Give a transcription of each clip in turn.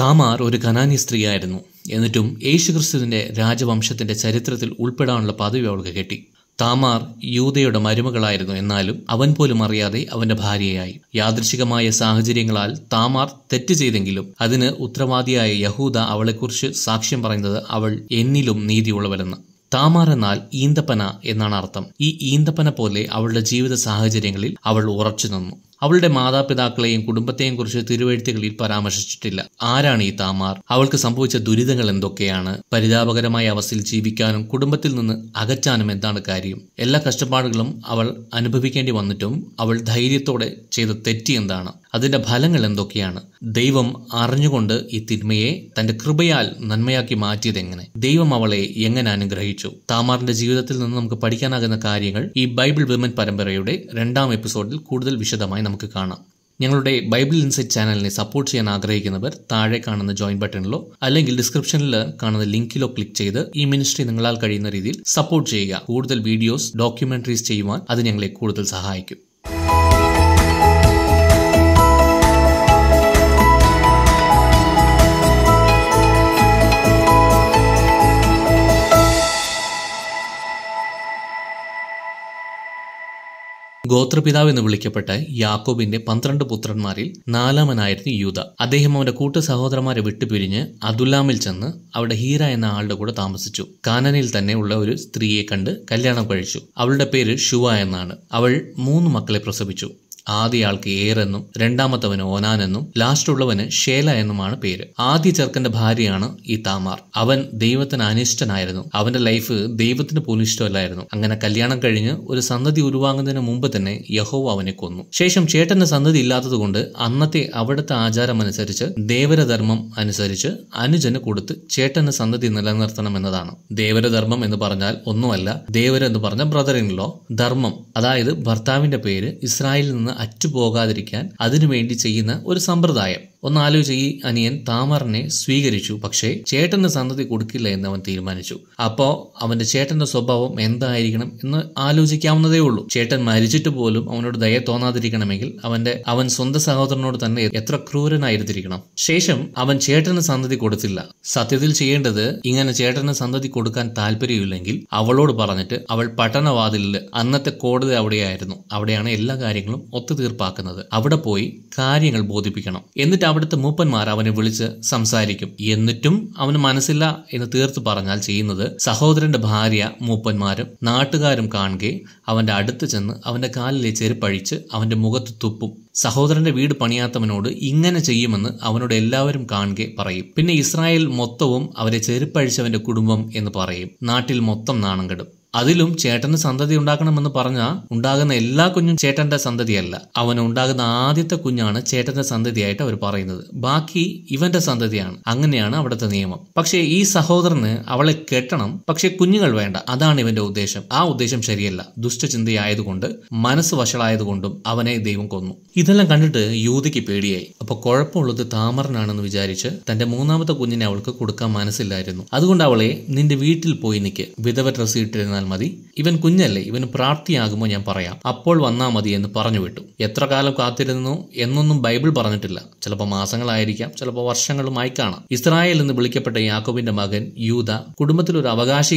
Tamar ഒരു കനാനി സ്ത്രീയായിരുന്നു എന്നിട്ടും യേശുക്രിസ്തുവിന്റെ രാജവംശത്തിന്റെ ചരിത്രത്തിൽ ഉൾപ്പെടാനുള്ള പദവി അവൾക്ക് കിട്ടി താമാർ യൂതയുടെ മരുമകളായിരുന്നു എന്നാലും അവൻ പോലും അറിയാതെ അവന്റെ ഭാര്യയായി യാദൃശികമായ സാഹചര്യങ്ങളാൽ താമാർ തെറ്റ് ചെയ്തെങ്കിലും അതിന് ഉത്തരവാദിയായ യഹൂദ അവളെക്കുറിച്ച് സാക്ഷ്യം പറയുന്നത് അവൾ എന്നിലും നീതിയുള്ളവരെന്ന് താമാർ എന്നാൽ ഈന്തപ്പന എന്നാണ് അർത്ഥം ഈ ഈന്തപ്പന പോലെ അവളുടെ ജീവിത സാഹചര്യങ്ങളിൽ അവൾ ഉറച്ചു നിന്നു അവളുടെ മാതാപിതാക്കളെയും കുടുംബത്തെയും കുറിച്ച് തിരുവഴുത്തുകളിൽ പരാമർശിച്ചിട്ടില്ല ആരാണ് ഈ താമാർ അവൾക്ക് സംഭവിച്ച ദുരിതങ്ങൾ എന്തൊക്കെയാണ് പരിതാപകരമായ അവസ്ഥയിൽ ജീവിക്കാനും കുടുംബത്തിൽ നിന്ന് അകറ്റാനും എന്താണ് കാര്യം എല്ലാ കഷ്ടപ്പാടുകളും അവൾ അനുഭവിക്കേണ്ടി വന്നിട്ടും അവൾ ധൈര്യത്തോടെ ചെയ്ത തെറ്റി എന്താണ് അതിൻ്റെ ഫലങ്ങൾ എന്തൊക്കെയാണ് ദൈവം അറിഞ്ഞുകൊണ്ട് ഈ തിന്മയെ തന്റെ കൃപയാൽ നന്മയാക്കി മാറ്റിയത് എങ്ങനെ ദൈവം അവളെ എങ്ങനെ അനുഗ്രഹിച്ചു താമാറിന്റെ ജീവിതത്തിൽ നിന്ന് നമുക്ക് പഠിക്കാനാകുന്ന കാര്യങ്ങൾ ഈ ബൈബിൾ വിമൻ പരമ്പരയുടെ രണ്ടാം എപ്പിസോഡിൽ കൂടുതൽ വിശദമായി നമുക്ക് കാണാം ഞങ്ങളുടെ ബൈബിൾ ഇൻസൈറ്റ് ചാനലിനെ സപ്പോർട്ട് ചെയ്യാൻ ആഗ്രഹിക്കുന്നവർ താഴെ കാണുന്ന ജോയിൻ ബട്ടണിലോ അല്ലെങ്കിൽ ഡിസ്ക്രിപ്ഷനിൽ കാണുന്ന ലിങ്കിലോ ക്ലിക്ക് ചെയ്ത് ഈ മിനിസ്ട്രി നിങ്ങളാൽ കഴിയുന്ന രീതിയിൽ സപ്പോർട്ട് ചെയ്യുക കൂടുതൽ വീഡിയോസ് ഡോക്യുമെന്ററീസ് ചെയ്യുവാൻ അത് ഞങ്ങളെ കൂടുതൽ സഹായിക്കും ഗോത്രപിതാവ് എന്ന് വിളിക്കപ്പെട്ട യാക്കോബിന്റെ പന്ത്രണ്ട് പുത്രന്മാരിൽ നാലാമനായിരുന്നു യൂത അദ്ദേഹം അവന്റെ കൂട്ടു സഹോദരന്മാരെ വിട്ടുപിരിഞ്ഞ് അതുലാമിൽ ചെന്ന് അവിടെ ഹീര എന്ന ആളുടെ കൂടെ താമസിച്ചു കാനനിൽ തന്നെ ഉള്ള ഒരു സ്ത്രീയെ കണ്ട് കല്യാണം കഴിച്ചു അവളുടെ പേര് ഷുവ എന്നാണ് അവൾ മൂന്ന് മക്കളെ പ്രസവിച്ചു ആദ്യ ആൾക്ക് ഏർ എന്നും രണ്ടാമത്തവന് ഓനാൻ എന്നും ലാസ്റ്റ് ഉള്ളവന് ഷേല എന്നുമാണ് പേര് ആദ്യ ചെറുക്കന്റെ ഭാര്യയാണ് ഈ താമാർ അവൻ ദൈവത്തിന് അനിഷ്ടനായിരുന്നു അവന്റെ ലൈഫ് ദൈവത്തിന് പോലും ഇഷ്ടമല്ലായിരുന്നു അങ്ങനെ കല്യാണം കഴിഞ്ഞ് ഒരു സന്തതി ഉരുവാങ്ങുന്നതിന് മുമ്പ് തന്നെ യഹോവ അവനെ കൊന്നു ശേഷം ചേട്ടന്റെ സന്തതി ഇല്ലാത്തതുകൊണ്ട് അന്നത്തെ അവിടുത്തെ ആചാരം അനുസരിച്ച് ദേവരധർമ്മം അനുസരിച്ച് അനുജന് കൊടുത്ത് ചേട്ടന് സന്തതി നിലനിർത്തണം എന്നതാണ് ദേവരധർമ്മം എന്ന് പറഞ്ഞാൽ ഒന്നുമല്ല ദേവരെന്ന് എന്ന് പറഞ്ഞ ബ്രദറിൻ ലോ ധർമ്മം അതായത് ഭർത്താവിന്റെ പേര് ഇസ്രായേലിൽ നിന്ന് അറ്റുപോകാതിരിക്കാൻ അതിനുവേണ്ടി ചെയ്യുന്ന ഒരു സമ്പ്രദായം ഒന്ന് ആലോചിച്ച് ഈ അനിയൻ താമറിനെ സ്വീകരിച്ചു പക്ഷേ ചേട്ടന്റെ സന്തതി കൊടുക്കില്ല എന്ന് അവൻ തീരുമാനിച്ചു അപ്പോൾ അവന്റെ ചേട്ടന്റെ സ്വഭാവം എന്തായിരിക്കണം എന്ന് ആലോചിക്കാവുന്നതേ ഉള്ളൂ ചേട്ടൻ മരിച്ചിട്ട് പോലും അവനോട് ദയ തോന്നാതിരിക്കണമെങ്കിൽ അവന്റെ അവൻ സ്വന്തം സഹോദരനോട് തന്നെ എത്ര ക്രൂരനായിരുന്നിരിക്കണം ശേഷം അവൻ ചേട്ടന് സന്തതി കൊടുത്തില്ല സത്യത്തിൽ ചെയ്യേണ്ടത് ഇങ്ങനെ ചേട്ടന് സന്തതി കൊടുക്കാൻ താല്പര്യമില്ലെങ്കിൽ അവളോട് പറഞ്ഞിട്ട് അവൾ പട്ടണവാതിലിൽ അന്നത്തെ കോടതി അവിടെയായിരുന്നു അവിടെയാണ് എല്ലാ കാര്യങ്ങളും ഒത്തുതീർപ്പാക്കുന്നത് അവിടെ പോയി കാര്യങ്ങൾ ബോധിപ്പിക്കണം എന്നിട്ട് അവിടുത്തെ മൂപ്പന്മാർ അവനെ വിളിച്ച് സംസാരിക്കും എന്നിട്ടും അവന് മനസ്സില്ല എന്ന് തീർത്തു പറഞ്ഞാൽ ചെയ്യുന്നത് സഹോദരന്റെ ഭാര്യ മൂപ്പന്മാരും നാട്ടുകാരും കാണുകെ അവന്റെ അടുത്ത് ചെന്ന് അവന്റെ കാലിലെ ചെരുപ്പഴിച്ച് അവന്റെ മുഖത്ത് തുപ്പും സഹോദരന്റെ വീട് പണിയാത്തവനോട് ഇങ്ങനെ ചെയ്യുമെന്ന് അവനോട് എല്ലാവരും കാണുകെ പറയും പിന്നെ ഇസ്രായേൽ മൊത്തവും അവരെ ചെരുപ്പഴിച്ചവന്റെ കുടുംബം എന്ന് പറയും നാട്ടിൽ മൊത്തം നാണം കെടും അതിലും ചേട്ടന് സന്തതി ഉണ്ടാക്കണമെന്ന് പറഞ്ഞാൽ ഉണ്ടാകുന്ന എല്ലാ കുഞ്ഞും ചേട്ടന്റെ സന്തതിയല്ല അവന് ഉണ്ടാകുന്ന ആദ്യത്തെ കുഞ്ഞാണ് ചേട്ടന്റെ സന്തതിയായിട്ട് അവർ പറയുന്നത് ബാക്കി ഇവന്റെ സന്തതിയാണ് അങ്ങനെയാണ് അവിടുത്തെ നിയമം പക്ഷേ ഈ സഹോദരന് അവളെ കെട്ടണം പക്ഷെ കുഞ്ഞുങ്ങൾ വേണ്ട അതാണ് ഇവന്റെ ഉദ്ദേശം ആ ഉദ്ദേശം ശരിയല്ല ദുഷ്ടചിന്തയായതുകൊണ്ട് മനസ്സ് വഷളായതുകൊണ്ടും അവനെ ദൈവം കൊന്നു ഇതെല്ലാം കണ്ടിട്ട് യൂതിക്ക് പേടിയായി അപ്പൊ കുഴപ്പമുള്ളത് താമരനാണെന്ന് വിചാരിച്ച് തന്റെ മൂന്നാമത്തെ കുഞ്ഞിനെ അവൾക്ക് കൊടുക്കാൻ മനസ്സില്ലായിരുന്നു അതുകൊണ്ട് അവളെ നിന്റെ വീട്ടിൽ പോയി നിൽക്ക് വിധവ ഡ്രസ് ഇട്ടിരുന്ന വന്നാൽ മതി ഇവൻ കുഞ്ഞല്ലേ ഇവന് പ്രാപ്തിയാകുമോ ഞാൻ പറയാം അപ്പോൾ വന്നാൽ മതി എന്ന് പറഞ്ഞു വിട്ടു എത്ര കാലം കാത്തിരുന്നു എന്നൊന്നും ബൈബിൾ പറഞ്ഞിട്ടില്ല ചിലപ്പോൾ മാസങ്ങളായിരിക്കാം ചിലപ്പോൾ വർഷങ്ങളുമായി കാണാം ഇസ്രായേൽ എന്ന് വിളിക്കപ്പെട്ട യാക്കോബിന്റെ മകൻ യൂത കുടുംബത്തിൽ ഒരു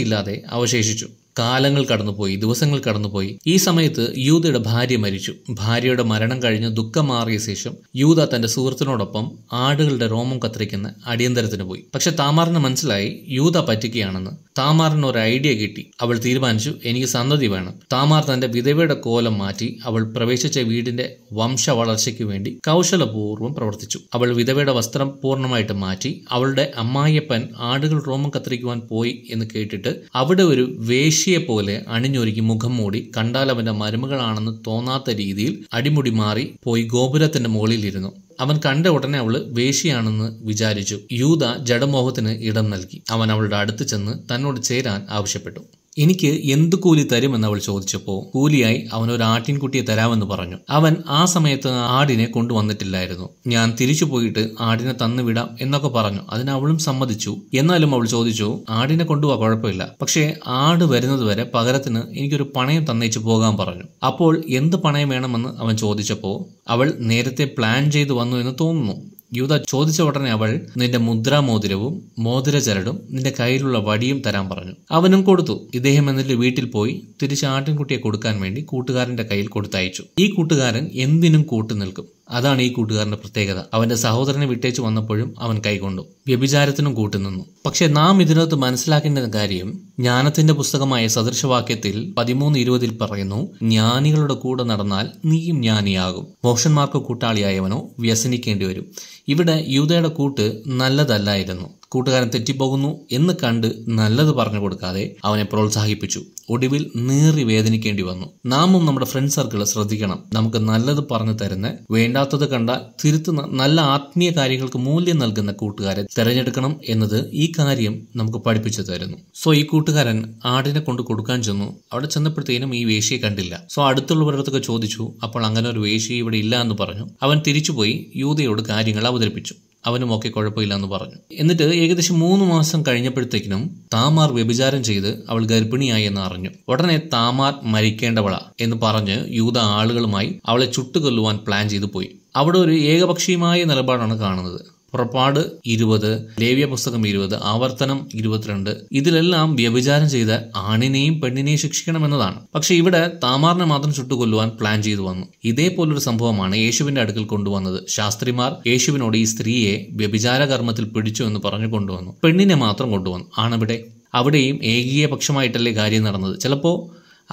ഇല്ലാതെ അവശേഷിച്ചു കാലങ്ങൾ കടന്നുപോയി ദിവസങ്ങൾ കടന്നുപോയി ഈ സമയത്ത് യൂതയുടെ ഭാര്യ മരിച്ചു ഭാര്യയുടെ മരണം കഴിഞ്ഞ് ദുഃഖം മാറിയ ശേഷം യൂത തന്റെ സുഹൃത്തിനോടൊപ്പം ആടുകളുടെ രോമം കത്തിരിക്കുന്ന അടിയന്തരത്തിന് പോയി പക്ഷെ താമാറിന് മനസ്സിലായി യൂത പറ്റിക്കുകയാണെന്ന് താമാറിന് ഒരു ഐഡിയ കിട്ടി അവൾ തീരുമാനിച്ചു എനിക്ക് സന്തതി വേണം താമാർ തന്റെ വിധവയുടെ കോലം മാറ്റി അവൾ പ്രവേശിച്ച വീടിന്റെ വംശ വളർച്ചയ്ക്ക് വേണ്ടി കൗശലപൂർവ്വം പ്രവർത്തിച്ചു അവൾ വിധവയുടെ വസ്ത്രം പൂർണ്ണമായിട്ട് മാറ്റി അവളുടെ അമ്മായിയപ്പൻ ആടുകൾ റോമം കത്തിരിക്കുവാൻ പോയി എന്ന് കേട്ടിട്ട് അവിടെ ഒരു വേശ്യ പോലെ അണിഞ്ഞൊരുക്കി മുഖം മൂടി കണ്ടാൽ അവന്റെ മരുമകളാണെന്ന് തോന്നാത്ത രീതിയിൽ അടിമുടി മാറി പോയി ഗോപുരത്തിന്റെ മുകളിലിരുന്നു അവൻ കണ്ട ഉടനെ അവൾ വേശിയാണെന്ന് വിചാരിച്ചു യൂത ജഡമോഹത്തിന് ഇടം നൽകി അവൻ അവളുടെ അടുത്ത് ചെന്ന് തന്നോട് ചേരാൻ ആവശ്യപ്പെട്ടു എനിക്ക് എന്ത് കൂലി തരും എന്ന് അവൾ ചോദിച്ചപ്പോൾ കൂലിയായി അവൻ ഒരു ആട്ടിൻകുട്ടിയെ തരാമെന്ന് പറഞ്ഞു അവൻ ആ സമയത്ത് ആടിനെ കൊണ്ടുവന്നിട്ടില്ലായിരുന്നു ഞാൻ തിരിച്ചു പോയിട്ട് ആടിനെ തന്നുവിടാം എന്നൊക്കെ പറഞ്ഞു അതിന് അവളും സമ്മതിച്ചു എന്നാലും അവൾ ചോദിച്ചു ആടിനെ കൊണ്ടുപോകാൻ കുഴപ്പമില്ല പക്ഷേ ആട് വരുന്നത് വരെ പകരത്തിന് എനിക്കൊരു പണയം തന്നയിച്ചു പോകാൻ പറഞ്ഞു അപ്പോൾ എന്ത് പണയം വേണമെന്ന് അവൻ ചോദിച്ചപ്പോൾ അവൾ നേരത്തെ പ്ലാൻ ചെയ്തു വന്നു എന്ന് തോന്നുന്നു യൂത ചോദിച്ച ഉടനെ അവൾ നിന്റെ മുദ്രാമോതിരവും മോതിരചരടും നിന്റെ കയ്യിലുള്ള വടിയും തരാൻ പറഞ്ഞു അവനും കൊടുത്തു ഇദ്ദേഹം എന്നിട്ട് വീട്ടിൽ പോയി തിരിച്ച് ആട്ടിൻകുട്ടിയെ കൊടുക്കാൻ വേണ്ടി കൂട്ടുകാരന്റെ കയ്യിൽ കൊടുത്തയച്ചു ഈ കൂട്ടുകാരൻ എന്തിനും കൂട്ടു നിൽക്കും അതാണ് ഈ കൂട്ടുകാരന്റെ പ്രത്യേകത അവന്റെ സഹോദരനെ വിട്ടേച്ചു വന്നപ്പോഴും അവൻ കൈകൊണ്ടു വ്യഭിചാരത്തിനും കൂട്ടുനിന്നു പക്ഷെ നാം ഇതിനകത്ത് മനസ്സിലാക്കേണ്ട കാര്യം ജ്ഞാനത്തിന്റെ പുസ്തകമായ സദൃശവാക്യത്തിൽ പതിമൂന്ന് ഇരുപതിൽ പറയുന്നു ജ്ഞാനികളുടെ കൂടെ നടന്നാൽ നീയും ജ്ഞാനിയാകും മോഷന്മാർക്ക് കൂട്ടാളിയായവനോ വ്യസനിക്കേണ്ടി വരും ഇവിടെ യൂതയുടെ കൂട്ട് നല്ലതല്ലായിരുന്നു കൂട്ടുകാരൻ തെറ്റിപ്പോകുന്നു എന്ന് കണ്ട് നല്ലത് പറഞ്ഞു കൊടുക്കാതെ അവനെ പ്രോത്സാഹിപ്പിച്ചു ഒടുവിൽ നേറി വേദനിക്കേണ്ടി വന്നു നാമും നമ്മുടെ ഫ്രണ്ട് സർക്കിൾ ശ്രദ്ധിക്കണം നമുക്ക് നല്ലത് പറഞ്ഞു തരുന്ന വേണ്ടാത്തത് കണ്ട തിരുത്തുന്ന നല്ല ആത്മീയ കാര്യങ്ങൾക്ക് മൂല്യം നൽകുന്ന കൂട്ടുകാരെ തിരഞ്ഞെടുക്കണം എന്നത് ഈ കാര്യം നമുക്ക് പഠിപ്പിച്ചു തരുന്നു സോ ഈ കൂട്ടുകാരൻ ആടിനെ കൊണ്ട് കൊടുക്കാൻ ചെന്നു അവിടെ ചെന്നപ്പോഴത്തേനും ഈ വേശിയെ കണ്ടില്ല സോ അടുത്തുള്ളവരടുത്തൊക്കെ ചോദിച്ചു അപ്പോൾ അങ്ങനെ ഒരു വേശി ഇവിടെ ഇല്ല എന്ന് പറഞ്ഞു അവൻ തിരിച്ചുപോയി യൂതയോട് കാര്യങ്ങൾ അവതരിപ്പിച്ചു അവനും ഒക്കെ എന്ന് പറഞ്ഞു എന്നിട്ട് ഏകദേശം മൂന്ന് മാസം കഴിഞ്ഞപ്പോഴത്തേക്കിനും താമാർ വ്യഭിചാരം ചെയ്ത് അവൾ ഗർഭിണിയായി എന്ന് അറിഞ്ഞു ഉടനെ താമാർ മരിക്കേണ്ടവള എന്ന് പറഞ്ഞ് യൂത ആളുകളുമായി അവളെ ചുട്ടുകൊല്ലുവാൻ പ്ലാൻ ചെയ്തു പോയി അവിടെ ഒരു ഏകപക്ഷീയമായ നിലപാടാണ് കാണുന്നത് പുറപ്പാട് ഇരുപത് ലേവ്യ പുസ്തകം ഇരുപത് ആവർത്തനം ഇരുപത്തിരണ്ട് ഇതിലെല്ലാം വ്യഭിചാരം ചെയ്ത ആണിനെയും പെണ്ണിനെയും എന്നതാണ് പക്ഷെ ഇവിടെ താമാറിനെ മാത്രം ചുട്ടുകൊല്ലുവാൻ പ്ലാൻ ചെയ്തു വന്നു ഇതേപോലൊരു സംഭവമാണ് യേശുവിന്റെ അടുക്കൽ കൊണ്ടുവന്നത് ശാസ്ത്രിമാർ യേശുവിനോട് ഈ സ്ത്രീയെ വ്യഭിചാര കർമ്മത്തിൽ പിടിച്ചു എന്ന് പറഞ്ഞു കൊണ്ടുവന്നു പെണ്ണിനെ മാത്രം കൊണ്ടുവന്നു ആണവിടെ അവിടെയും ഏകീയ പക്ഷമായിട്ടല്ലേ കാര്യം നടന്നത് ചിലപ്പോ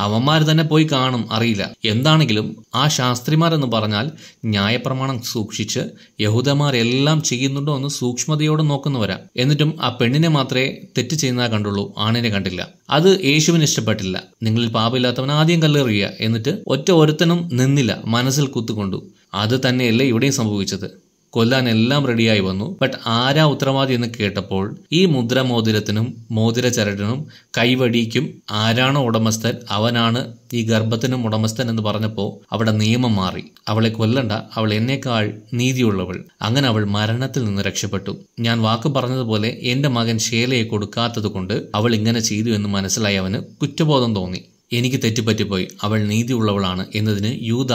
അവന്മാർ തന്നെ പോയി കാണും അറിയില്ല എന്താണെങ്കിലും ആ ശാസ്ത്രിമാരെന്ന് പറഞ്ഞാൽ ന്യായപ്രമാണം സൂക്ഷിച്ച് എല്ലാം ചെയ്യുന്നുണ്ടോ എന്ന് സൂക്ഷ്മതയോടെ നോക്കുന്നവരാ എന്നിട്ടും ആ പെണ്ണിനെ മാത്രമേ തെറ്റ് ചെയ്യുന്നതാ കണ്ടുള്ളൂ ആണിനെ കണ്ടില്ല അത് യേശുവിന് ഇഷ്ടപ്പെട്ടില്ല നിങ്ങളിൽ പാപമില്ലാത്തവൻ ആദ്യം കല്ലെറിയുക എന്നിട്ട് ഒറ്റ ഒരുത്തനും നിന്നില്ല മനസ്സിൽ കുത്തുകൊണ്ടു അത് തന്നെയല്ലേ ഇവിടെയും സംഭവിച്ചത് കൊല്ലാൻ എല്ലാം റെഡിയായി വന്നു ബട്ട് ആരാ ഉത്തരവാദി എന്ന് കേട്ടപ്പോൾ ഈ മുദ്ര മോതിരത്തിനും മോതിര ചരടിനും കൈവടിക്കും ആരാണോ ഉടമസ്ഥൻ അവനാണ് ഈ ഗർഭത്തിനും ഉടമസ്ഥൻ എന്ന് പറഞ്ഞപ്പോൾ അവിടെ നിയമം മാറി അവളെ കൊല്ലണ്ട അവൾ എന്നേക്കാൾ നീതിയുള്ളവൾ അങ്ങനെ അവൾ മരണത്തിൽ നിന്ന് രക്ഷപ്പെട്ടു ഞാൻ വാക്ക് പറഞ്ഞതുപോലെ എൻ്റെ മകൻ ശേലയെ കൊടുക്കാത്തതുകൊണ്ട് അവൾ ഇങ്ങനെ ചെയ്തു എന്ന് മനസ്സിലായി അവന് കുറ്റബോധം തോന്നി എനിക്ക് തെറ്റുപറ്റിപ്പോയി അവൾ നീതിയുള്ളവളാണ് എന്നതിന് യൂത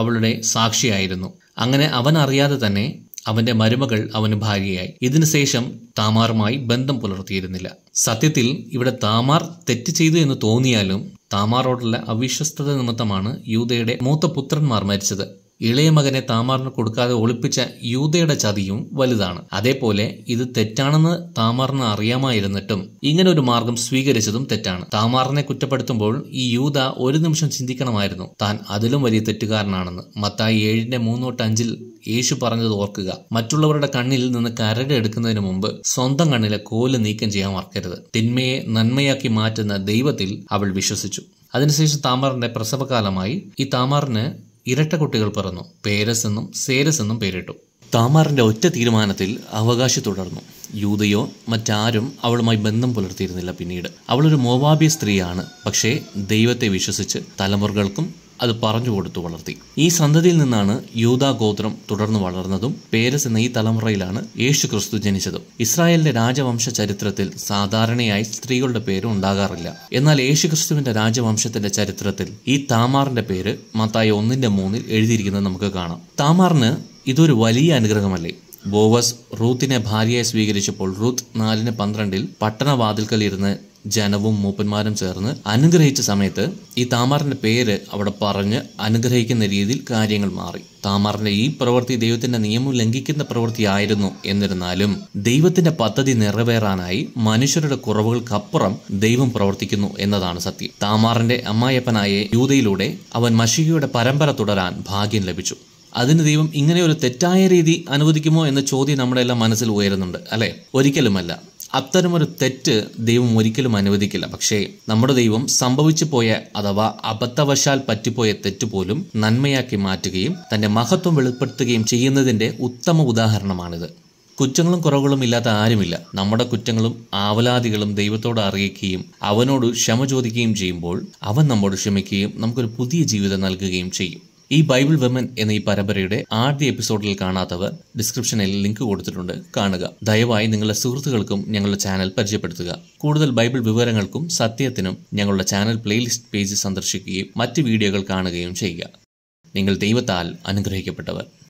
അവളുടെ സാക്ഷിയായിരുന്നു അങ്ങനെ അവൻ അറിയാതെ തന്നെ അവന്റെ മരുമകൾ അവന് ഭാര്യയായി ഇതിനുശേഷം താമാറുമായി ബന്ധം പുലർത്തിയിരുന്നില്ല സത്യത്തിൽ ഇവിടെ താമാർ തെറ്റ് ചെയ്തു എന്ന് തോന്നിയാലും താമാറോടുള്ള അവിശ്വസ്തത നിമിത്തമാണ് യൂതയുടെ മൂത്ത പുത്രന്മാർ മരിച്ചത് ഇളയ മകനെ താമാറിന് കൊടുക്കാതെ ഒളിപ്പിച്ച യൂതയുടെ ചതിയും വലുതാണ് അതേപോലെ ഇത് തെറ്റാണെന്ന് താമാറിന് അറിയാമായിരുന്നിട്ടും ഇങ്ങനെ ഒരു മാർഗം സ്വീകരിച്ചതും തെറ്റാണ് താമാറിനെ കുറ്റപ്പെടുത്തുമ്പോൾ ഈ യൂത ഒരു നിമിഷം ചിന്തിക്കണമായിരുന്നു താൻ അതിലും വലിയ തെറ്റുകാരനാണെന്ന് മത്തായി ഏഴിന്റെ മൂന്നോട്ട് അഞ്ചിൽ യേശു പറഞ്ഞത് ഓർക്കുക മറ്റുള്ളവരുടെ കണ്ണിൽ നിന്ന് എടുക്കുന്നതിന് മുമ്പ് സ്വന്തം കണ്ണിലെ കോല് നീക്കം ചെയ്യാൻ മറക്കരുത് തിന്മയെ നന്മയാക്കി മാറ്റുന്ന ദൈവത്തിൽ അവൾ വിശ്വസിച്ചു അതിനുശേഷം താമാറിന്റെ പ്രസവകാലമായി ഈ താമാറിന് ഇരട്ട കുട്ടികൾ പറന്നു പേരസ് എന്നും സേരസ് എന്നും പേരിട്ടു താമാറിന്റെ ഒറ്റ തീരുമാനത്തിൽ അവകാശി തുടർന്നു യൂതയോ മറ്റാരും അവളുമായി ബന്ധം പുലർത്തിയിരുന്നില്ല പിന്നീട് അവളൊരു മോവാബി സ്ത്രീയാണ് പക്ഷേ ദൈവത്തെ വിശ്വസിച്ച് തലമുറകൾക്കും അത് പറഞ്ഞു കൊടുത്തു വളർത്തി ഈ സന്തതിയിൽ നിന്നാണ് യൂതാ ഗോത്രം തുടർന്ന് വളർന്നതും പേരസ് എന്ന ഈ തലമുറയിലാണ് യേശു ക്രിസ്തു ജനിച്ചതും ഇസ്രായേലിന്റെ രാജവംശ ചരിത്രത്തിൽ സാധാരണയായി സ്ത്രീകളുടെ പേര് ഉണ്ടാകാറില്ല എന്നാൽ യേശു ക്രിസ്തുവിന്റെ രാജവംശത്തിന്റെ ചരിത്രത്തിൽ ഈ താമാറിന്റെ പേര് മത്തായി ഒന്നിന്റെ മൂന്നിൽ എഴുതിയിരിക്കുന്നത് നമുക്ക് കാണാം താമാറിന് ഇതൊരു വലിയ അനുഗ്രഹമല്ലേ ബോവസ് റൂത്തിനെ ഭാര്യയായി സ്വീകരിച്ചപ്പോൾ റൂത്ത് നാലിന് പന്ത്രണ്ടിൽ പട്ടണവാതിൽക്കൽ ഇരുന്ന് ജനവും മൂപ്പന്മാരും ചേർന്ന് അനുഗ്രഹിച്ച സമയത്ത് ഈ താമാറിന്റെ പേര് അവിടെ പറഞ്ഞ് അനുഗ്രഹിക്കുന്ന രീതിയിൽ കാര്യങ്ങൾ മാറി താമാറിന്റെ ഈ പ്രവൃത്തി ദൈവത്തിന്റെ നിയമം ലംഘിക്കുന്ന പ്രവൃത്തിയായിരുന്നു എന്നിരുന്നാലും ദൈവത്തിന്റെ പദ്ധതി നിറവേറാനായി മനുഷ്യരുടെ കുറവുകൾക്കപ്പുറം ദൈവം പ്രവർത്തിക്കുന്നു എന്നതാണ് സത്യം താമാറിന്റെ അമ്മായപ്പനായ യൂതയിലൂടെ അവൻ മഷികയുടെ പരമ്പര തുടരാൻ ഭാഗ്യം ലഭിച്ചു അതിന് ദൈവം ഇങ്ങനെ ഒരു തെറ്റായ രീതി അനുവദിക്കുമോ എന്ന ചോദ്യം നമ്മുടെ എല്ലാം മനസ്സിൽ ഉയരുന്നുണ്ട് അല്ലേ ഒരിക്കലുമല്ല അത്തരമൊരു തെറ്റ് ദൈവം ഒരിക്കലും അനുവദിക്കില്ല പക്ഷേ നമ്മുടെ ദൈവം സംഭവിച്ചു പോയ അഥവാ അബദ്ധവശാൽ പറ്റിപ്പോയ തെറ്റ് പോലും നന്മയാക്കി മാറ്റുകയും തന്റെ മഹത്വം വെളിപ്പെടുത്തുകയും ചെയ്യുന്നതിന്റെ ഉത്തമ ഉദാഹരണമാണിത് കുറ്റങ്ങളും കുറവുകളും ഇല്ലാത്ത ആരുമില്ല നമ്മുടെ കുറ്റങ്ങളും ആവലാതികളും ദൈവത്തോട് അറിയിക്കുകയും അവനോട് ക്ഷമ ചോദിക്കുകയും ചെയ്യുമ്പോൾ അവൻ നമ്മോട് ക്ഷമിക്കുകയും നമുക്കൊരു പുതിയ ജീവിതം നൽകുകയും ചെയ്യും ഈ ബൈബിൾ വിമൻ എന്ന ഈ പരമ്പരയുടെ ആദ്യ എപ്പിസോഡിൽ കാണാത്തവർ ഡിസ്ക്രിപ്ഷനിൽ ലിങ്ക് കൊടുത്തിട്ടുണ്ട് കാണുക ദയവായി നിങ്ങളുടെ സുഹൃത്തുക്കൾക്കും ഞങ്ങളുടെ ചാനൽ പരിചയപ്പെടുത്തുക കൂടുതൽ ബൈബിൾ വിവരങ്ങൾക്കും സത്യത്തിനും ഞങ്ങളുടെ ചാനൽ പ്ലേലിസ്റ്റ് പേജ് സന്ദർശിക്കുകയും മറ്റ് വീഡിയോകൾ കാണുകയും ചെയ്യുക നിങ്ങൾ ദൈവത്താൽ അനുഗ്രഹിക്കപ്പെട്ടവർ